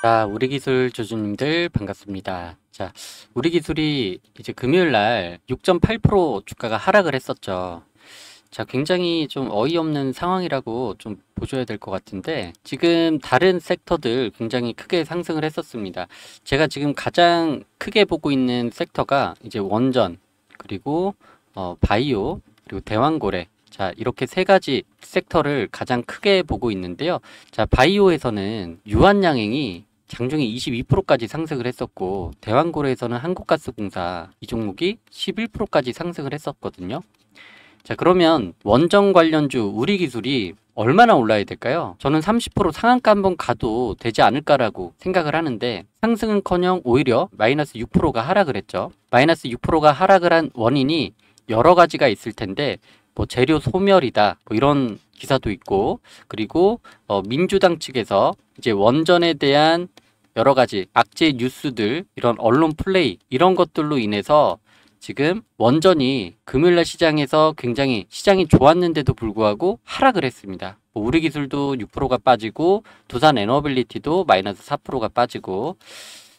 자, 우리 기술 주주님들 반갑습니다. 자, 우리 기술이 이제 금요일 날 6.8% 주가가 하락을 했었죠. 자, 굉장히 좀 어이없는 상황이라고 좀 보셔야 될 것 같은데 지금 다른 섹터들 굉장히 크게 상승을 했었습니다. 제가 지금 가장 크게 보고 있는 섹터가 이제 원전 그리고 어, 바이오 그리고 대왕고래 자, 이렇게 세 가지 섹터를 가장 크게 보고 있는데요. 자, 바이오에서는 유한양행이 장중에 22%까지 상승을 했었고 대왕고래에서는 한국가스공사 이 종목이 11%까지 상승을 했었거든요. 자 그러면 원정 관련주 우리기술이 얼마나 올라야 될까요? 저는 30% 상한가 한번 가도 되지 않을까라고 생각을 하는데 상승은커녕 오히려 마이너스 6%가 하락을 했죠. 마이너스 6%가 하락을 한 원인이 여러 가지가 있을 텐데 뭐 재료 소멸이다 뭐 이런 기사도 있고 그리고 어, 민주당 측에서 이제 원전에 대한 여러 가지 악재 뉴스들 이런 언론 플레이 이런 것들로 인해서 지금 원전이 금요일날 시장에서 굉장히 시장이 좋았는데도 불구하고 하락을 했습니다. 뭐 우리 기술도 6%가 빠지고 두산 에너빌리티도 마이너스 4%가 빠지고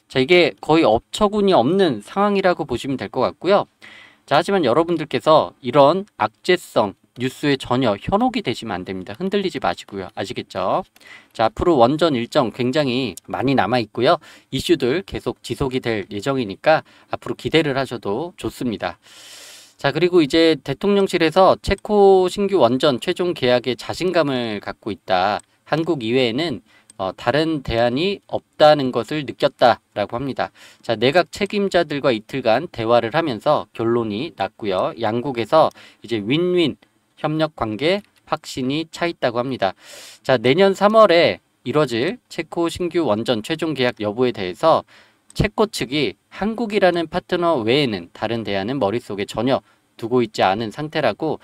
자 이게 거의 업처군이 없는 상황이라고 보시면 될 것 같고요. 자 하지만 여러분들께서 이런 악재성 뉴스에 전혀 현혹이 되시면 안 됩니다. 흔들리지 마시고요. 아시겠죠? 자, 앞으로 원전 일정 굉장히 많이 남아 있고요. 이슈들 계속 지속이 될 예정이니까 앞으로 기대를 하셔도 좋습니다. 자, 그리고 이제 대통령실에서 체코 신규 원전 최종 계약에 자신감을 갖고 있다. 한국 이외에는 어, 다른 대안이 없다는 것을 느꼈다라고 합니다. 자, 내각 책임자들과 이틀간 대화를 하면서 결론이 났고요. 양국에서 이제 윈윈 협력 관계 확신이 차 있다고 합니다. 자, 내년 3월에 이뤄질 체코 신규 원전 최종 계약 여부에 대해서 체코 측이 한국이라는 파트너 외에는 다른 대안은 머릿속에 전혀 두고 있지 않은 상태라고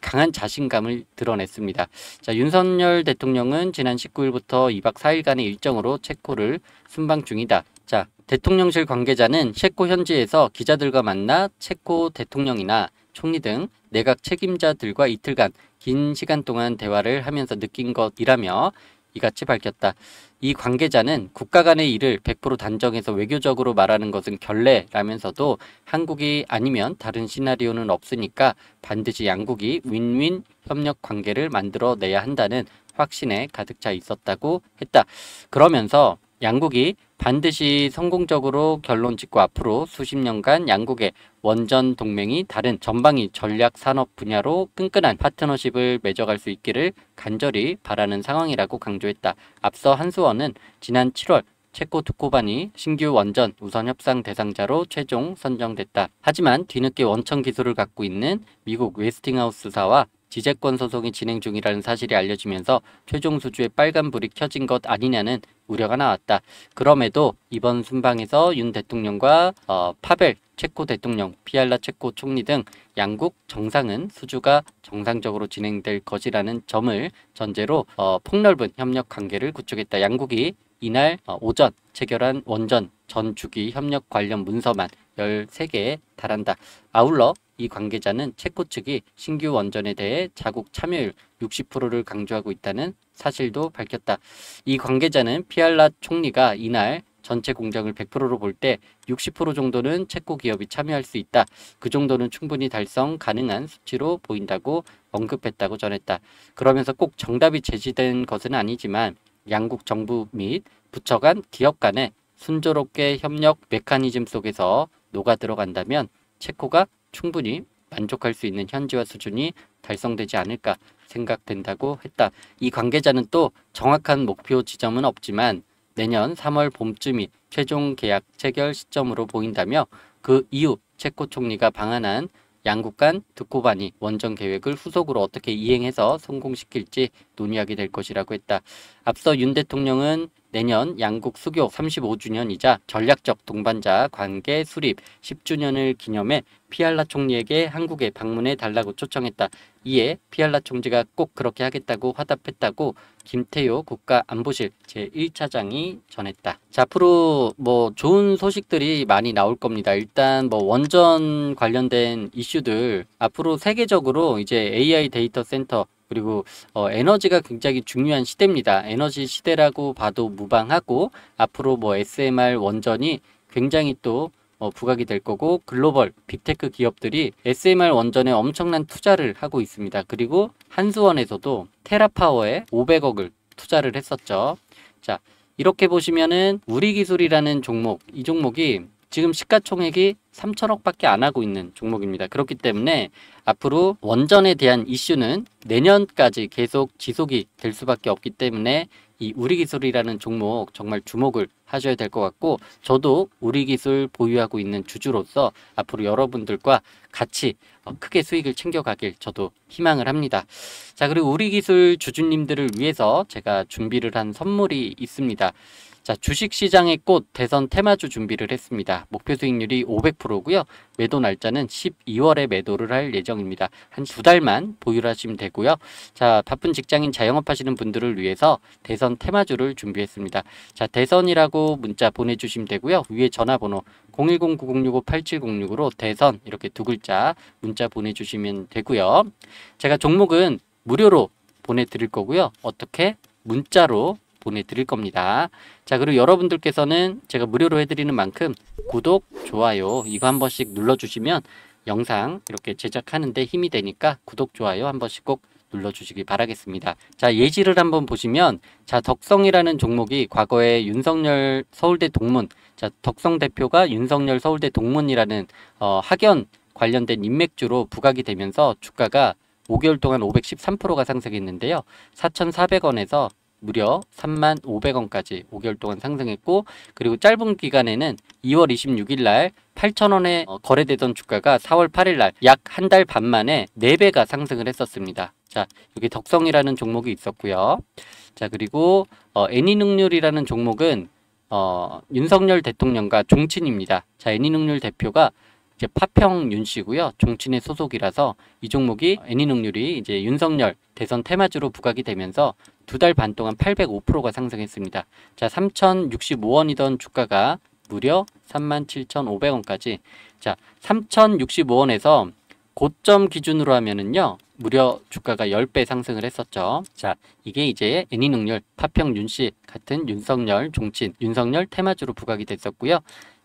강한 자신감을 드러냈습니다. 자, 윤석열 대통령은 지난 19일부터 2박 4일간의 일정으로 체코를 순방 중이다. 자, 대통령실 관계자는 체코 현지에서 기자들과 만나 체코 대통령이나 총리 등 내각 책임자들과 이틀간 긴 시간 동안 대화를 하면서 느낀 것이라며 이같이 밝혔다. 이 관계자는 국가 간의 일을 100% 단정해서 외교적으로 말하는 것은 결례라면서도 한국이 아니면 다른 시나리오는 없으니까 반드시 양국이 윈윈 협력 관계를 만들어내야 한다는 확신에 가득 차 있었다고 했다. 그러면서 양국이 반드시 성공적으로 결론 짓고 앞으로 수십 년간 양국의 원전 동맹이 다른 전방위 전략 산업 분야로 끈끈한 파트너십을 맺어갈 수 있기를 간절히 바라는 상황이라고 강조했다. 앞서 한수원은 지난 7월 체코 두코반이 신규 원전 우선 협상 대상자로 최종 선정됐다. 하지만 뒤늦게 원천 기술을 갖고 있는 미국 웨스팅하우스사와 지재권 소송이 진행 중이라는 사실이 알려지면서 최종 수주에 빨간불이 켜진 것 아니냐는 우려가 나왔다. 그럼에도 이번 순방에서 윤 대통령과 어, 파벨 체코 대통령, 피알라 체코 총리 등 양국 정상은 수주가 정상적으로 진행될 것이라는 점을 전제로 어, 폭넓은 협력 관계를 구축했다. 양국이 이날 어, 오전 체결한 원전 전 주기 협력 관련 문서만 13개에 달한다. 아울러 이 관계자는 체코 측이 신규 원전에 대해 자국 참여율 60%를 강조하고 있다는 사실도 밝혔다. 이 관계자는 피알라 총리가 이날 전체 공장을 100%로 볼 때 60% 정도는 체코 기업이 참여할 수 있다. 그 정도는 충분히 달성 가능한 수치로 보인다고 언급했다고 전했다. 그러면서 꼭 정답이 제시된 것은 아니지만 양국 정부 및 부처 간 기업 간의 순조롭게 협력 메커니즘 속에서 녹아 들어간다면 체코가 충분히 만족할 수 있는 현지화 수준이 달성되지 않을까 생각된다고 했다. 이 관계자는 또 정확한 목표 지점은 없지만 내년 3월 봄쯤이 최종 계약 체결 시점으로 보인다며 그 이후 체코 총리가 방한한 양국 간 듣고반이 원정 계획을 후속으로 어떻게 이행해서 성공시킬지 논의하게 될 것이라고 했다. 앞서 윤 대통령은 내년 양국 수교 35주년이자 전략적 동반자 관계 수립 10주년을 기념해 피알라 총리에게 한국에 방문해 달라고 초청했다. 이에 피알라 총리가 꼭 그렇게 하겠다고 화답했다고 김태효 국가안보실 제1차장이 전했다. 자, 앞으로 뭐 좋은 소식들이 많이 나올 겁니다. 일단 뭐 원전 관련된 이슈들 앞으로 세계적으로 이제 AI 데이터 센터 그리고 어, 에너지가 굉장히 중요한 시대입니다. 에너지 시대라고 봐도 무방하고 앞으로 뭐 SMR 원전이 굉장히 또 어, 부각이 될 거고 글로벌 빅테크 기업들이 SMR 원전에 엄청난 투자를 하고 있습니다. 그리고 한수원에서도 테라파워에 500억을 투자를 했었죠. 자 이렇게 보시면은 우리 기술이라는 종목 이 종목이 지금 시가총액이 3천억밖에 안 하고 있는 종목입니다. 그렇기 때문에 앞으로 원전에 대한 이슈는 내년까지 계속 지속이 될 수밖에 없기 때문에 이 우리기술이라는 종목 정말 주목을 하셔야 될 것 같고 저도 우리기술 보유하고 있는 주주로서 앞으로 여러분들과 같이 어, 크게 수익을 챙겨가길 저도 희망을 합니다. 자 그리고 우리기술 주주님들을 위해서 제가 준비를 한 선물이 있습니다. 자, 주식시장의 꽃 대선 테마주 준비를 했습니다. 목표 수익률이 500%고요. 매도 날짜는 12월에 매도를 할 예정입니다. 한 두 달만 보유하시면 되고요. 자, 바쁜 직장인 자영업하시는 분들을 위해서 대선 테마주를 준비했습니다. 자, 대선이라고 문자 보내주시면 되고요. 위에 전화번호 010-9065-8706으로 대선 이렇게 두 글자 문자 보내주시면 되고요. 제가 종목은 무료로 보내드릴 거고요. 어떻게 문자로 보내드릴 겁니다. 자 그리고 여러분들께서는 제가 무료로 해드리는 만큼 구독, 좋아요 이거 한 번씩 눌러주시면 영상 이렇게 제작하는데 힘이 되니까 구독, 좋아요 한 번씩 꼭 눌러주시기 바라겠습니다. 자예지를 한번 보시면 자 덕성이라는 종목이 과거에 윤석열 서울대 동문 자 덕성 대표가 윤석열 서울대 동문이라는 어, 학연 관련된 인맥주로 부각이 되면서 주가가 5개월 동안 513%가 상승했는데요. 4,400원에서 무려 3만 500원까지 5개월 동안 상승했고 그리고 짧은 기간에는 2월 26일 날 8,000원에 어, 거래되던 주가가 4월 8일 날 약 한 달 반 만에 4배가 상승을 했었습니다. 자, 여기 덕성이라는 종목이 있었고요. 자, 그리고 어, 애니능률이라는 종목은 어, 윤석열 대통령과 종친입니다. 자, 애니능률 대표가 이제 파평 윤 씨고요. 종친의 소속이라서 이 종목이 애니능률이 이제 윤석열 대선 테마주로 부각이 되면서 두 달 반 동안 805%가 상승했습니다. 자, 3,065원이던 주가가 무려 37,500원까지 자, 3,065원에서 고점 기준으로 하면은요. 무려 주가가 10배 상승을 했었죠. 자, 이게 이제 애니능률, 파평 윤씨 같은 윤석열 종친, 윤석열 테마주로 부각이 됐었고요.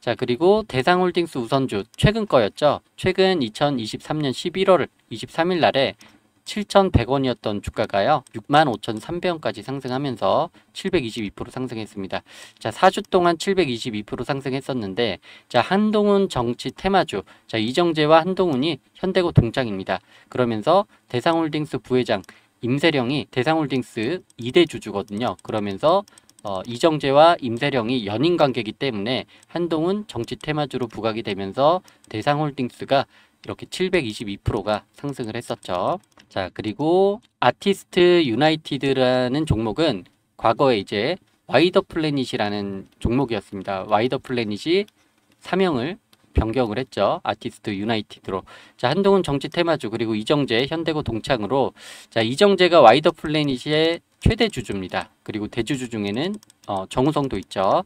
자 그리고 대상홀딩스 우선주 최근 거였죠. 최근 2023년 11월 23일 날에 7,100원이었던 주가가요. 65,300원까지 상승하면서 722% 상승했습니다. 자, 4주 동안 722% 상승했었는데 자, 한동훈 정치 테마주. 자, 이정재와 한동훈이 현대고 동창입니다 그러면서 대상홀딩스 부회장 임세령이 대상홀딩스 2대 주주거든요. 그러면서 어, 이정재와 임세령이 연인 관계이기 때문에 한동훈 정치 테마주로 부각이 되면서 대상홀딩스가 이렇게 722%가 상승을 했었죠. 자 그리고 아티스트 유나이티드라는 종목은 과거에 이제 와이더 플래닛이라는 종목이었습니다. 와이더 플래닛이 사명을 변경을 했죠. 아티스트 유나이티드로. 자, 한동훈 정치 테마주 그리고 이정재 현대고 동창으로 자, 이정재가 와이더 플래닛의 최대 주주입니다. 그리고 대주주 중에는 어, 정우성도 있죠.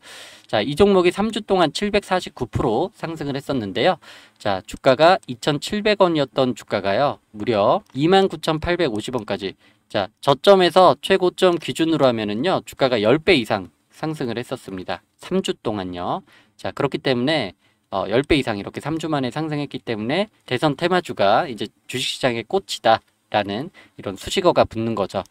자, 이 종목이 3주 동안 749% 상승을 했었는데요. 자, 주가가 2,700원이었던 주가가요. 무려 29,850원까지 자, 저점에서 최고점 기준으로 하면은요. 주가가 10배 이상 상승을 했었습니다. 3주 동안요. 자, 그렇기 때문에 어, 10배 이상 이렇게 3주 만에 상승했기 때문에 대선 테마주가 이제 주식시장의 꽃이다. 라는 이런 수식어가 붙는 거죠.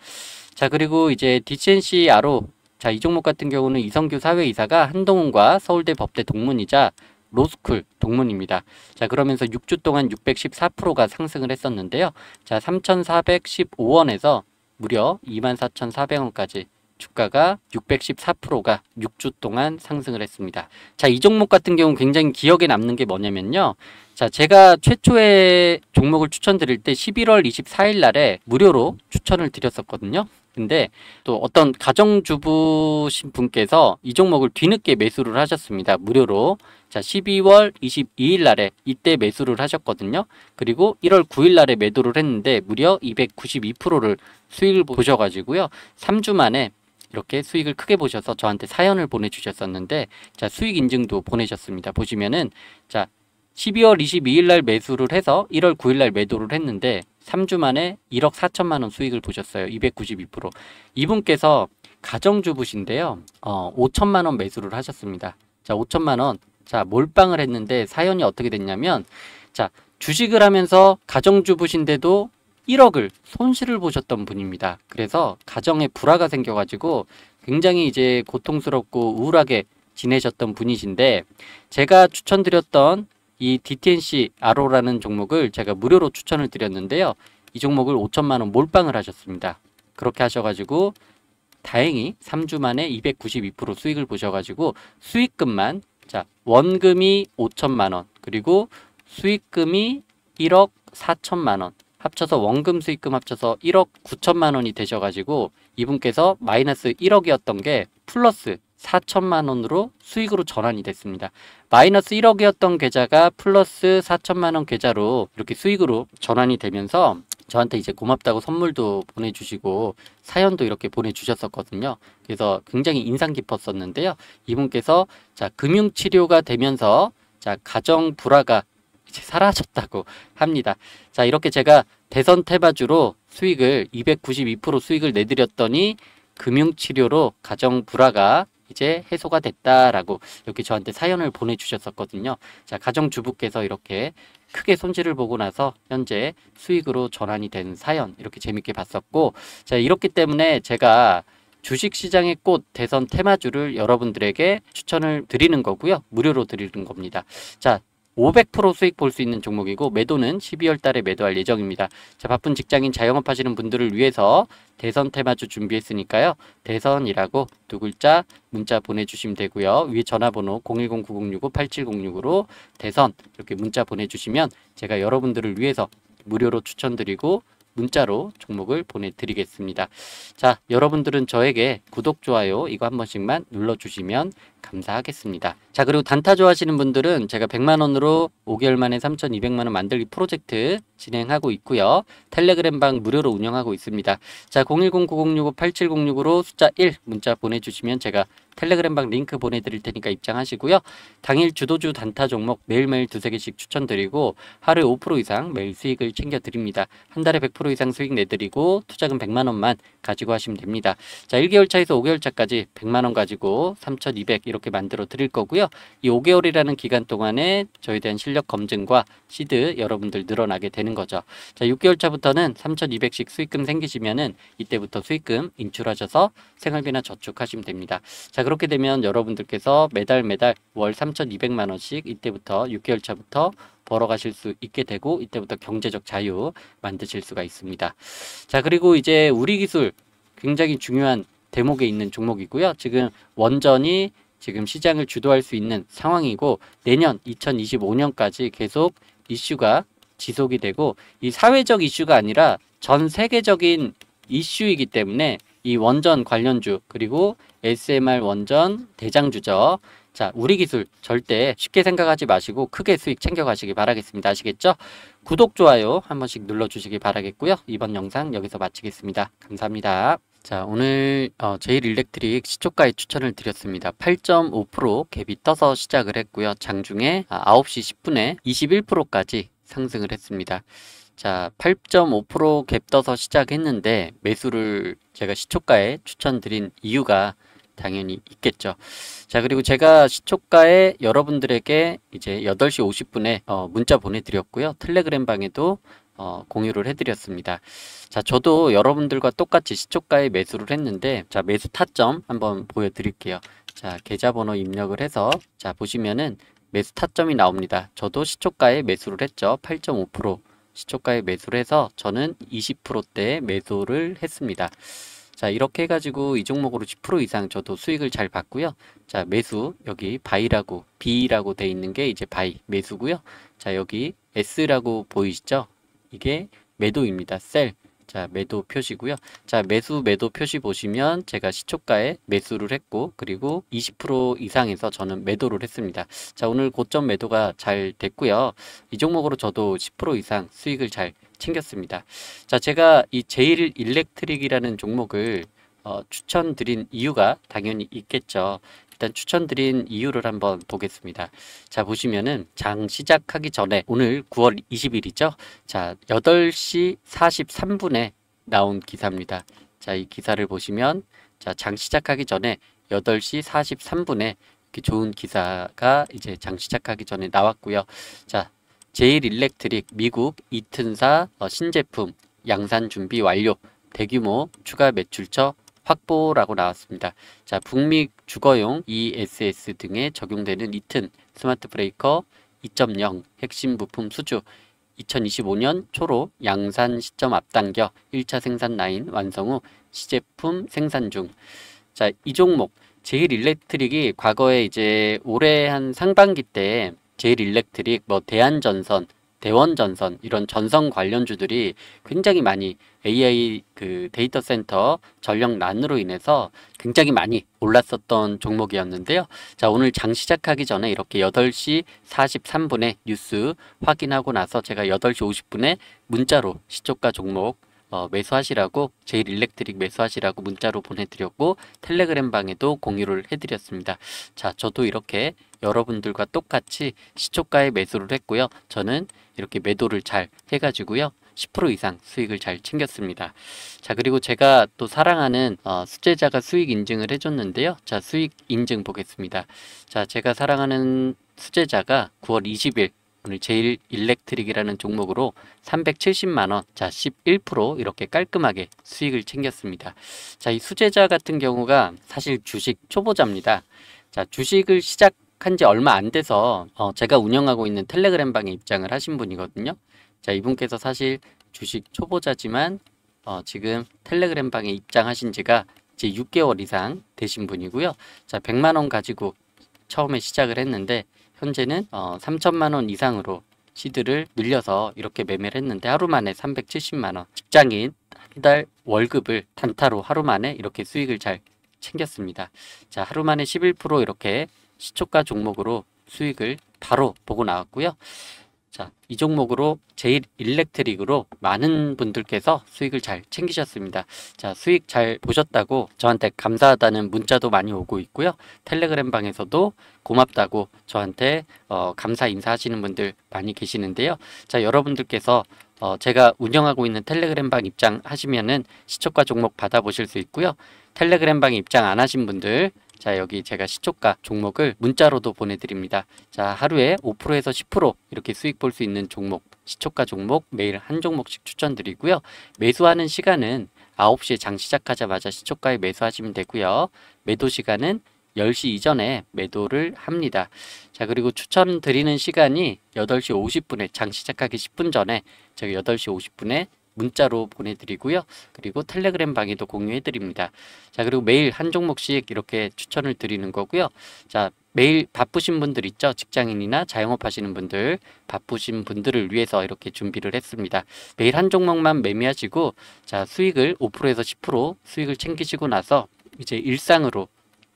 자, 그리고 이제 DCNC 아로 자, 이 종목 같은 경우는 이성규 사회이사가 한동훈과 서울대 법대 동문이자 로스쿨 동문입니다. 자, 그러면서 6주 동안 614%가 상승을 했었는데요. 자, 3,415원에서 무려 24,400원까지 주가가 614%가 6주 동안 상승을 했습니다. 자, 이 종목 같은 경우 굉장히 기억에 남는 게 뭐냐면요. 자, 제가 최초의 종목을 추천드릴 때 11월 24일 날에 무료로 추천을 드렸었거든요. 근데 또 어떤 가정주부신 분께서 이 종목을 뒤늦게 매수를 하셨습니다. 무료로. 자, 12월 22일 날에 이때 매수를 하셨거든요. 그리고 1월 9일 날에 매도를 했는데 무려 292%를 수익을 보셔가지고요. 3주 만에 이렇게 수익을 크게 보셔서 저한테 사연을 보내주셨었는데 자 수익 인증도 보내셨습니다. 보시면은 자 12월 22일 날 매수를 해서 1월 9일 날 매도를 했는데 3주 만에 1억 4천만 원 수익을 보셨어요. 292%. 이분께서 가정주부신데요. 어, 5천만 원 매수를 하셨습니다. 자, 5천만 원. 자, 몰빵을 했는데 사연이 어떻게 됐냐면 자, 주식을 하면서 가정주부신데도 1억을 손실을 보셨던 분입니다. 그래서 가정에 불화가 생겨가지고 굉장히 이제 고통스럽고 우울하게 지내셨던 분이신데 제가 추천드렸던 이 DTNC 아로라는 종목을 제가 무료로 추천을 드렸는데요. 이 종목을 5천만 원 몰빵을 하셨습니다. 그렇게 하셔가지고 다행히 3주 만에 292% 수익을 보셔가지고 수익금만 자 원금이 5천만 원 그리고 수익금이 1억 4천만 원 합쳐서 원금 수익금 합쳐서 1억 9천만 원이 되셔가지고 이분께서 마이너스 1억이었던 게 플러스 4천만 원으로 수익으로 전환이 됐습니다. 마이너스 1억이었던 계좌가 플러스 4천만 원 계좌로 이렇게 수익으로 전환이 되면서 저한테 이제 고맙다고 선물도 보내주시고 사연도 이렇게 보내주셨었거든요. 그래서 굉장히 인상 깊었었는데요. 이분께서 자 금융치료가 되면서 자 가정 불화가 이제 사라졌다고 합니다. 자, 이렇게 제가 대선 테마주로 수익을 292% 수익을 내드렸더니 금융치료로 가정 불화가 이제 해소가 됐다라고 이렇게 저한테 사연을 보내주셨었거든요. 자, 가정주부께서 이렇게 크게 손질을 보고 나서 현재 수익으로 전환이 된 사연 이렇게 재밌게 봤었고 자, 이렇기 때문에 제가 주식시장의 꽃 대선 테마주를 여러분들에게 추천을 드리는 거고요. 무료로 드리는 겁니다. 자, 500% 수익 볼 수 있는 종목이고 매도는 12월 달에 매도할 예정입니다. 자, 바쁜 직장인 자영업 하시는 분들을 위해서 대선 테마주 준비했으니까요. 대선이라고 두 글자 문자 보내주시면 되고요. 위에 전화번호 010-9065-8706으로 대선 이렇게 문자 보내주시면 제가 여러분들을 위해서 무료로 추천드리고 문자로 종목을 보내드리겠습니다. 자, 여러분들은 저에게 구독, 좋아요 이거 한 번씩만 눌러주시면 감사하겠습니다. 자 그리고 단타 좋아하시는 분들은 제가 100만원으로 5개월 만에 3,200만원 만들기 프로젝트 진행하고 있고요. 텔레그램방 무료로 운영하고 있습니다. 자 010-9065-8706으로 숫자 1 문자 보내주시면 제가 텔레그램방 링크 보내드릴 테니까 입장하시고요. 당일 주도주 단타 종목 매일매일 두세 개씩 추천드리고 하루에 5% 이상 매일 수익을 챙겨드립니다. 한 달에 100% 이상 수익 내드리고 투자금 100만원만 가지고 하시면 됩니다. 자 1개월 차에서 5개월 차까지 100만원 가지고 3,200 이렇게 만들어 드릴 거고요. 이 5개월이라는 기간 동안에 저에 대한 실력 검증과 시드 여러분들 늘어나게 되는 거죠. 자, 6개월 차부터는 3,200씩 수익금 생기시면은 이때부터 수익금 인출하셔서 생활비나 저축하시면 됩니다. 자, 그렇게 되면 여러분들께서 매달 매달 월 3,200만 원씩 이때부터 6개월 차부터 벌어가실 수 있게 되고 이때부터 경제적 자유 만드실 수가 있습니다. 자, 그리고 이제 우리 기술 굉장히 중요한 대목에 있는 종목이고요. 지금 원전이 지금 시장을 주도할 수 있는 상황이고 내년 2025년까지 계속 이슈가 지속이 되고 이 사회적 이슈가 아니라 전 세계적인 이슈이기 때문에 이 원전 관련주 그리고 SMR 원전 대장주죠. 자, 우리 기술 절대 쉽게 생각하지 마시고 크게 수익 챙겨가시기 바라겠습니다. 아시겠죠? 구독, 좋아요 한 번씩 눌러주시기 바라겠고요. 이번 영상 여기서 마치겠습니다. 감사합니다. 자 오늘 어, 제일 일렉트릭 시초가에 추천을 드렸습니다. 8.5% 갭이 떠서 시작을 했고요. 장중에 아, 9시 10분에 21%까지 상승을 했습니다. 자 8.5%갭 떠서 시작했는데 매수를 제가 시초가에 추천드린 이유가 당연히 있겠죠. 자, 그리고 제가 시초가에 여러분들에게 이제 8시 50분에 어 문자 보내드렸고요. 텔레그램 방에도 어, 공유를 해드렸습니다. 자, 저도 여러분들과 똑같이 시초가에 매수를 했는데, 자, 매수 타점 한번 보여드릴게요. 자, 계좌번호 입력을 해서, 자, 보시면은 매수 타점이 나옵니다. 저도 시초가에 매수를 했죠. 8.5% 시초가에 매수를 해서 저는 20%대 매수를 했습니다. 자 이렇게 해가지고 이 종목으로 10% 이상 저도 수익을 잘 봤고요. 자 매수 여기 바이라고 B라고 돼 있는 게 이제 바이 매수고요. 자 여기 S라고 보이시죠? 이게 매도입니다. 셀. 자, 매도 표시고요. 자, 매수 매도 표시 보시면 제가 시초가에 매수를 했고 그리고 20% 이상에서 저는 매도를 했습니다. 자, 오늘 고점 매도가 잘 됐고요. 이 종목으로 저도 10% 이상 수익을 잘 챙겼습니다. 자, 제가 이 제일 일렉트릭이라는 종목을 어, 추천드린 이유가 당연히 있겠죠. 일단 추천드린 이유를 한번 보겠습니다. 자 보시면은 장 시작하기 전에 오늘 9월 20일이죠. 자 8시 43분에 나온 기사입니다. 자 이 기사를 보시면 자 장 시작하기 전에 8시 43분에 이렇게 좋은 기사가 이제 장 시작하기 전에 나왔고요. 자 제일 일렉트릭 미국 이튼사 신제품 양산 준비 완료 대규모 추가 매출처 확보라고 나왔습니다. 자, 북미 주거용 ESS 등에 적용되는 이튼 스마트 브레이커 2.0 핵심 부품 수주 2025년 초로 양산 시점 앞당겨 1차 생산 라인 완성 후 시제품 생산 중. 자, 이 종목 제일 일렉트릭이 과거에 이제 올해 한 상반기 때 제일 일렉트릭, 뭐 대한전선, 대원전선 이런 전선 관련주들이 굉장히 많이 AI 그 데이터 센터 전력난으로 인해서 굉장히 많이 올랐었던 종목이었는데요. 자, 오늘 장 시작하기 전에 이렇게 8시 43분에 뉴스 확인하고 나서 제가 8시 50분에 문자로 시초가 종목 어, 매수하시라고 제일 일렉트릭 매수하시라고 문자로 보내드렸고 텔레그램 방에도 공유를 해드렸습니다. 자 저도 이렇게 여러분들과 똑같이 시초가에 매수를 했고요. 저는 이렇게 매도를 잘 해가지고요. 10% 이상 수익을 잘 챙겼습니다. 자 그리고 제가 또 사랑하는 어, 수제자가 수익 인증을 해줬는데요. 자 수익 인증 보겠습니다. 자 제가 사랑하는 수제자가 9월 20일 오늘 제일 일렉트릭이라는 종목으로 370만 원, 자 11% 이렇게 깔끔하게 수익을 챙겼습니다. 자 이 수제자 같은 경우가 사실 주식 초보자입니다. 자 주식을 시작 한지 얼마 안 돼서 어, 제가 운영하고 있는 텔레그램 방에 입장을 하신 분이거든요. 자 이분께서 사실 주식 초보자지만 어, 지금 텔레그램 방에 입장하신 지가 이제 6개월 이상 되신 분이고요. 자 100만 원 가지고 처음에 시작을 했는데 현재는 어, 3천만 원 이상으로 시드를 늘려서 이렇게 매매를 했는데 하루 만에 370만 원 직장인 한 달 월급을 단타로 하루 만에 이렇게 수익을 잘 챙겼습니다. 자 하루 만에 11% 이렇게 시초가 종목으로 수익을 바로 보고 나왔고요. 자, 이 종목으로 제일 일렉트릭으로 많은 분들께서 수익을 잘 챙기셨습니다. 자, 수익 잘 보셨다고 저한테 감사하다는 문자도 많이 오고 있고요. 텔레그램 방에서도 고맙다고 저한테 어, 감사 인사하시는 분들 많이 계시는데요. 자, 여러분들께서 어, 제가 운영하고 있는 텔레그램방 입장하시면은 시초가 종목 받아보실 수 있고요. 텔레그램방 입장 안 하신 분들 자 여기 제가 시초가 종목을 문자로도 보내드립니다. 자 하루에 5%에서 10% 이렇게 수익 볼 수 있는 종목 시초가 종목 매일 한 종목씩 추천드리고요. 매수하는 시간은 9시에 장 시작하자마자 시초가에 매수하시면 되고요. 매도 시간은 10시 이전에 매도를 합니다. 자 그리고 추천드리는 시간이 8시 50분에 장 시작하기 10분 전에 저가 8시 50분에 문자로 보내드리고요. 그리고 텔레그램 방에도 공유해드립니다. 자 그리고 매일 한 종목씩 이렇게 추천을 드리는 거고요. 자 매일 바쁘신 분들 있죠. 직장인이나 자영업 하시는 분들 바쁘신 분들을 위해서 이렇게 준비를 했습니다. 매일 한 종목만 매매하시고 자 수익을 5%에서 10% 수익을 챙기시고 나서 이제 일상으로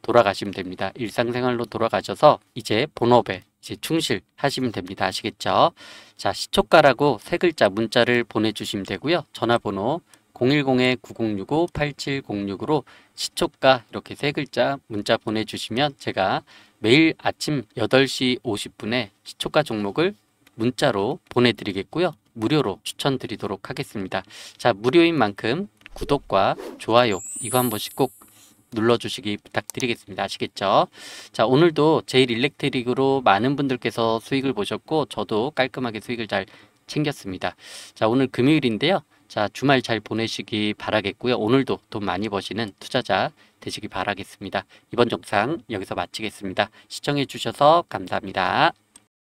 돌아가시면 됩니다. 일상생활로 돌아가셔서 이제 본업에 이제 충실하시면 됩니다. 아시겠죠? 자, 시초가라고 세 글자 문자를 보내주시면 되고요. 전화번호 010-9065-8706으로 시초가 이렇게 세 글자 문자 보내주시면 제가 매일 아침 8시 50분에 시초가 종목을 문자로 보내드리겠고요. 무료로 추천드리도록 하겠습니다. 자, 무료인 만큼 구독과 좋아요 이거 한 번씩 꼭 눌러주시기 부탁드리겠습니다. 아시겠죠? 자, 오늘도 제일 일렉트릭으로 많은 분들께서 수익을 보셨고 저도 깔끔하게 수익을 잘 챙겼습니다. 자, 오늘 금요일인데요. 자, 주말 잘 보내시기 바라겠고요. 오늘도 돈 많이 버시는 투자자 되시기 바라겠습니다. 이번 영상 여기서 마치겠습니다. 시청해 주셔서 감사합니다.